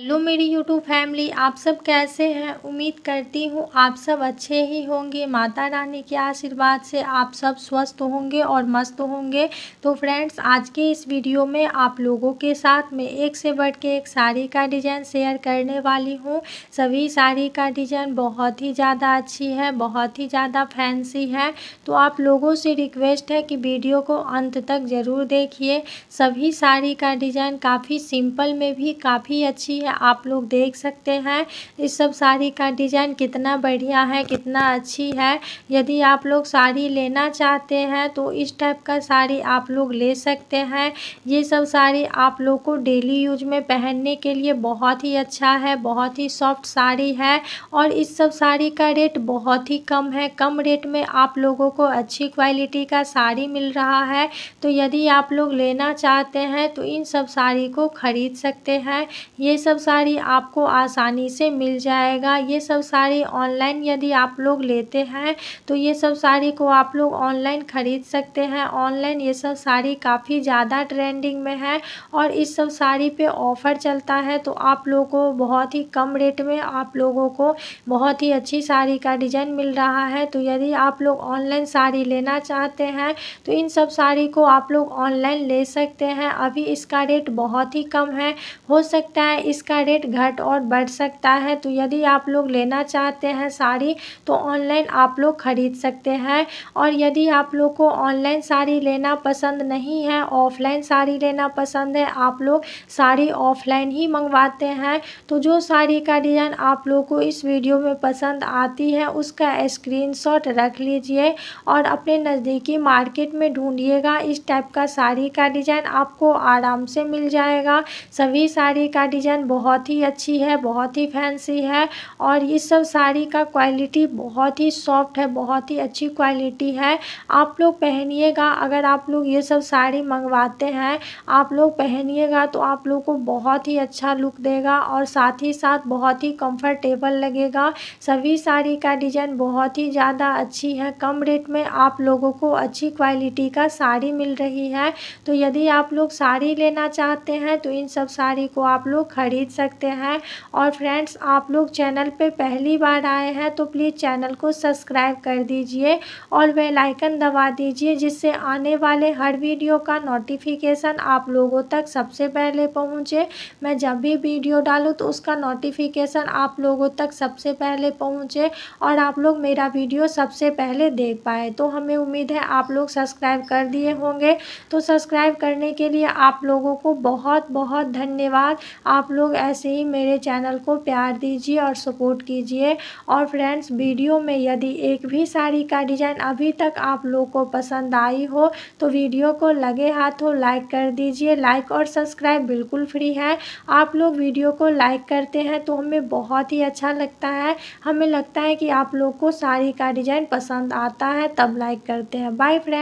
hello मेरी YouTube family आप सब कैसे हैं उम्मीद करती हूँ आप सब अच्छे ही होंगे माता रानी के आशीर्वाद से आप सब स्वस्थ होंगे और मस्त होंगे तो फ्रेंड्स आज के इस वीडियो में आप लोगों के साथ मैं एक से बढ़ के एक साड़ी का डिज़ाइन शेयर करने वाली हूँ सभी साड़ी का डिज़ाइन बहुत ही ज़्यादा अच्छी है बहुत ही ज़्यादा फैंसी है तो आप लोगों से रिक्वेस्ट है कि वीडियो को अंत तक ज़रूर देखिए सभी साड़ी का डिज़ाइन काफ़ी सिंपल में भी काफ़ी अच्छी है आप लोग देख सकते हैं इस सब साड़ी का डिज़ाइन कितना बढ़िया है कितना अच्छी है यदि आप लोग साड़ी लेना चाहते हैं तो इस टाइप का साड़ी आप लोग ले सकते हैं ये सब साड़ी आप लोग को डेली यूज में पहनने के लिए बहुत ही अच्छा है बहुत ही सॉफ्ट साड़ी है और इस सब साड़ी का रेट बहुत ही कम है कम रेट में आप लोगों को अच्छी क्वालिटी का साड़ी मिल रहा है तो यदि आप लोग लेना चाहते हैं तो इन सब साड़ी को ख़रीद सकते हैं ये सब साड़ी आपको आसानी से मिल जाएगा ये सब साड़ी ऑनलाइन यदि आप लोग लेते हैं तो ये सब साड़ी को आप लोग ऑनलाइन ख़रीद सकते हैं ऑनलाइन ये सब साड़ी काफ़ी ज़्यादा ट्रेंडिंग में है और इस सब साड़ी पे ऑफ़र चलता है तो आप लोगों को बहुत ही कम रेट में आप लोगों को बहुत ही अच्छी साड़ी का डिज़ाइन मिल रहा है तो यदि आप लोग ऑनलाइन साड़ी लेना चाहते हैं तो इन सब साड़ी को आप लोग ऑनलाइन ले सकते हैं अभी इसका रेट बहुत ही कम है हो सकता है इस इसका रेट घट और बढ़ सकता है तो यदि आप लोग लेना चाहते हैं साड़ी तो ऑनलाइन आप लोग ख़रीद सकते हैं और यदि आप लोग को ऑनलाइन साड़ी लेना पसंद नहीं है ऑफ़लाइन साड़ी लेना पसंद है आप लोग साड़ी ऑफ़लाइन ही मंगवाते हैं तो जो साड़ी का डिज़ाइन आप लोग को इस वीडियो में पसंद आती है उसका स्क्रीन रख लीजिए और अपने नज़दीकी मार्केट में ढूँढिएगा इस टाइप का साड़ी का डिज़ाइन आपको आराम से मिल जाएगा सभी साड़ी का डिज़ाइन बहुत ही अच्छी है बहुत ही फैंसी है और ये सब साड़ी का क्वालिटी बहुत ही सॉफ्ट है बहुत ही अच्छी क्वालिटी है आप लोग पहनिएगा अगर आप लोग ये सब साड़ी मंगवाते हैं आप लोग पहनिएगा तो आप लोग को बहुत ही अच्छा लुक देगा और साथ ही साथ बहुत ही कम्फर्टेबल लगेगा सभी साड़ी का डिज़ाइन बहुत ही ज़्यादा अच्छी है कम रेट में आप लोगों को अच्छी क्वालिटी का साड़ी मिल रही है तो यदि आप लोग साड़ी लेना चाहते हैं तो इन सब साड़ी को आप लोग खरीद खरीद सकते हैं और फ्रेंड्स आप लोग चैनल पे पहली बार आए हैं तो प्लीज़ चैनल को सब्सक्राइब कर दीजिए और वे लाइकन दबा दीजिए जिससे आने वाले हर वीडियो का नोटिफिकेशन आप लोगों तक सबसे पहले पहुँचे मैं जब भी वीडियो डालूँ तो उसका नोटिफिकेशन आप लोगों तक सबसे पहले पहुँचे और आप लोग मेरा वीडियो सबसे पहले देख पाए तो हमें उम्मीद है आप लोग सब्सक्राइब कर दिए होंगे तो सब्सक्राइब करने के लिए आप लोगों को बहुत बहुत धन्यवाद आप लोग लोग ऐसे ही मेरे चैनल को प्यार दीजिए और सपोर्ट कीजिए और फ्रेंड्स वीडियो में यदि एक भी साड़ी का डिज़ाइन अभी तक आप लोग को पसंद आई हो तो वीडियो को लगे हाथों लाइक कर दीजिए लाइक और सब्सक्राइब बिल्कुल फ्री है आप लोग वीडियो को लाइक करते हैं तो हमें बहुत ही अच्छा लगता है हमें लगता है कि आप लोग को साड़ी का डिज़ाइन पसंद आता है तब लाइक करते हैं बाय फ्रेंड